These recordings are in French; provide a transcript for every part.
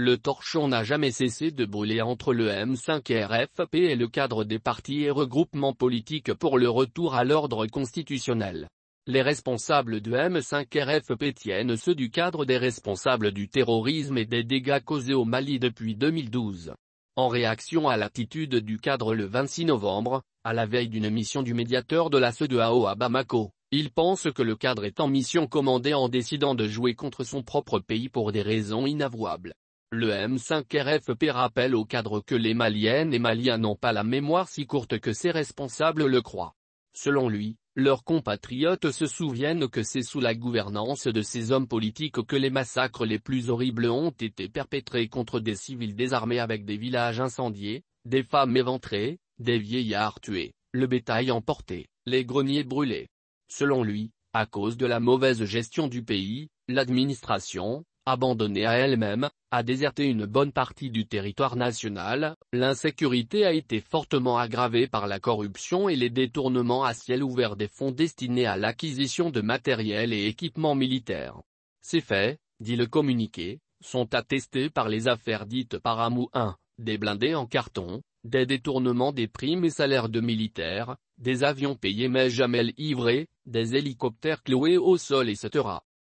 Le torchon n'a jamais cessé de brûler entre le M5RFP et le cadre des partis et regroupements politiques pour le retour à l'ordre constitutionnel. Les responsables du M5RFP tiennent ceux du cadre des responsables du terrorisme et des dégâts causés au Mali depuis 2012. En réaction à l'attitude du cadre le 26 novembre, à la veille d'une mission du médiateur de la CEDEAO à Bamako, il pense que le cadre est en mission commandée en décidant de jouer contre son propre pays pour des raisons inavouables. Le M5RFP rappelle au cadre que les Maliennes et Maliens n'ont pas la mémoire si courte que ses responsables le croient. Selon lui, leurs compatriotes se souviennent que c'est sous la gouvernance de ces hommes politiques que les massacres les plus horribles ont été perpétrés contre des civils désarmés avec des villages incendiés, des femmes éventrées, des vieillards tués, le bétail emporté, les greniers brûlés. Selon lui, à cause de la mauvaise gestion du pays, l'administration, Abandonnée à elle-même, a déserté une bonne partie du territoire national, l'insécurité a été fortement aggravée par la corruption et les détournements à ciel ouvert des fonds destinés à l'acquisition de matériel et équipements militaires. Ces faits, dit le communiqué, sont attestés par les affaires dites par 1, des blindés en carton, des détournements des primes et salaires de militaires, des avions payés mais jamais livrés, des hélicoptères cloués au sol etc.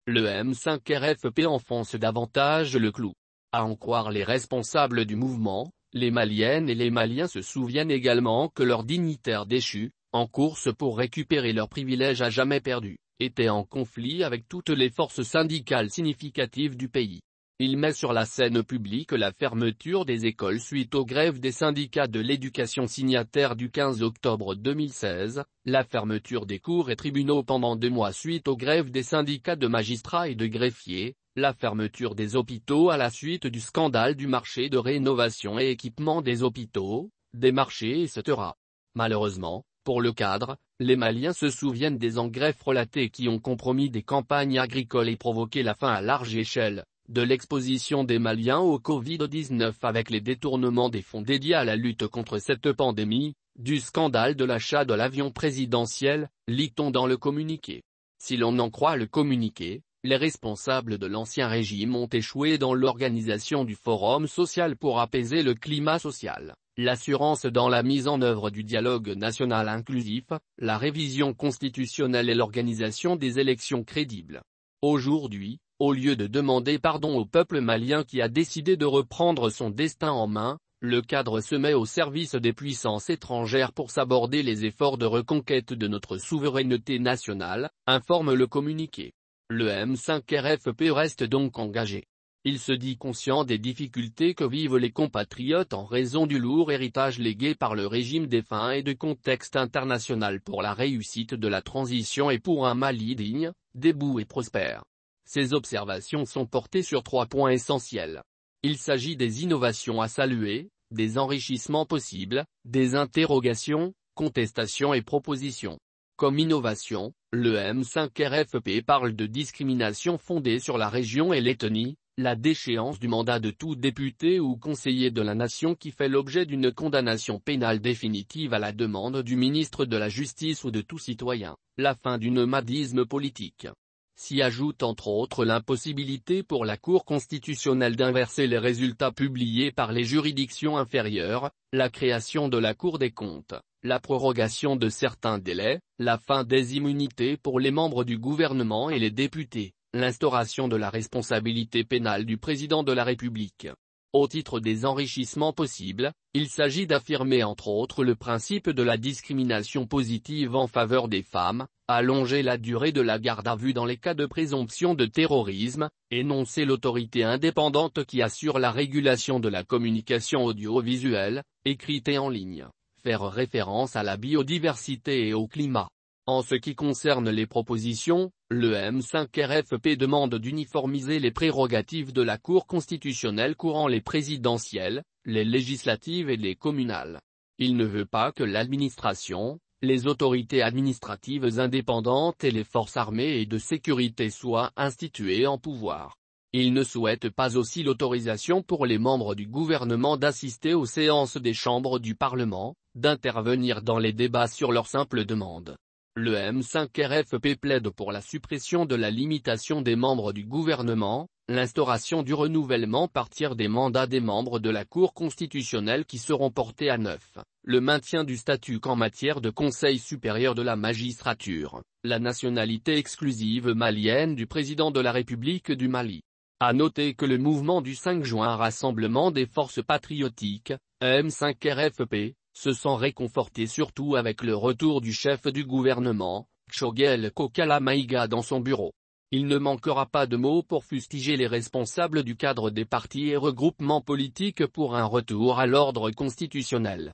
Le M5RFP enfonce davantage le clou. À en croire les responsables du mouvement, les Maliennes et les Maliens se souviennent également que leurs dignitaires déchus, en course pour récupérer leurs privilèges à jamais perdus, étaient en conflit avec toutes les forces syndicales significatives du pays. Il met sur la scène publique la fermeture des écoles suite aux grèves des syndicats de l'éducation signataires du 15 octobre 2016, la fermeture des cours et tribunaux pendant deux mois suite aux grèves des syndicats de magistrats et de greffiers, la fermeture des hôpitaux à la suite du scandale du marché de rénovation et équipement des hôpitaux, des marchés etc. Malheureusement, pour le cadre, les Maliens se souviennent des engrais relatées qui ont compromis des campagnes agricoles et provoqué la faim à large échelle, de l'exposition des Maliens au Covid-19 avec les détournements des fonds dédiés à la lutte contre cette pandémie, du scandale de l'achat de l'avion présidentiel, lit-on dans le communiqué. Si l'on en croit le communiqué, les responsables de l'ancien régime ont échoué dans l'organisation du forum social pour apaiser le climat social, l'assurance dans la mise en œuvre du dialogue national inclusif, la révision constitutionnelle et l'organisation des élections crédibles. Aujourd'hui, au lieu de demander pardon au peuple malien qui a décidé de reprendre son destin en main, le cadre se met au service des puissances étrangères pour s'aborder les efforts de reconquête de notre souveraineté nationale, informe le communiqué. Le M5RFP reste donc engagé. Il se dit conscient des difficultés que vivent les compatriotes en raison du lourd héritage légué par le régime défunt et du contexte international pour la réussite de la transition et pour un Mali digne, debout et prospère. Ces observations sont portées sur trois points essentiels. Il s'agit des innovations à saluer, des enrichissements possibles, des interrogations, contestations et propositions. Comme innovation, le M5RFP parle de discrimination fondée sur la région et l'ethnie, la déchéance du mandat de tout député ou conseiller de la nation qui fait l'objet d'une condamnation pénale définitive à la demande du ministre de la Justice ou de tout citoyen, la fin du nomadisme politique s'y ajoute entre autres l'impossibilité pour la Cour constitutionnelle d'inverser les résultats publiés par les juridictions inférieures, la création de la Cour des comptes, la prorogation de certains délais, la fin des immunités pour les membres du gouvernement et les députés, l'instauration de la responsabilité pénale du président de la République, au titre des enrichissements possibles, il s'agit d'affirmer entre autres le principe de la discrimination positive en faveur des femmes, allonger la durée de la garde à vue dans les cas de présomption de terrorisme, énoncer l'autorité indépendante qui assure la régulation de la communication audiovisuelle, écrite et en ligne, faire référence à la biodiversité et au climat. En ce qui concerne les propositions, le M5RFP demande d'uniformiser les prérogatives de la Cour constitutionnelle courant les présidentielles, les législatives et les communales. Il ne veut pas que l'administration, les autorités administratives indépendantes et les forces armées et de sécurité soient instituées en pouvoir. Il ne souhaite pas aussi l'autorisation pour les membres du gouvernement d'assister aux séances des chambres du Parlement, d'intervenir dans les débats sur leur simple demande. Le M5RFP plaide pour la suppression de la limitation des membres du gouvernement, l'instauration du renouvellement par tiers des mandats des membres de la Cour constitutionnelle qui seront portés à neuf, le maintien du statut qu'en matière de Conseil supérieur de la magistrature, la nationalité exclusive malienne du président de la République du Mali. À noter que le mouvement du 5 juin Rassemblement des forces patriotiques, M5RFP, se sent réconforté surtout avec le retour du chef du gouvernement, Kshogel Kokalamaïga dans son bureau. Il ne manquera pas de mots pour fustiger les responsables du cadre des partis et regroupements politiques pour un retour à l'ordre constitutionnel.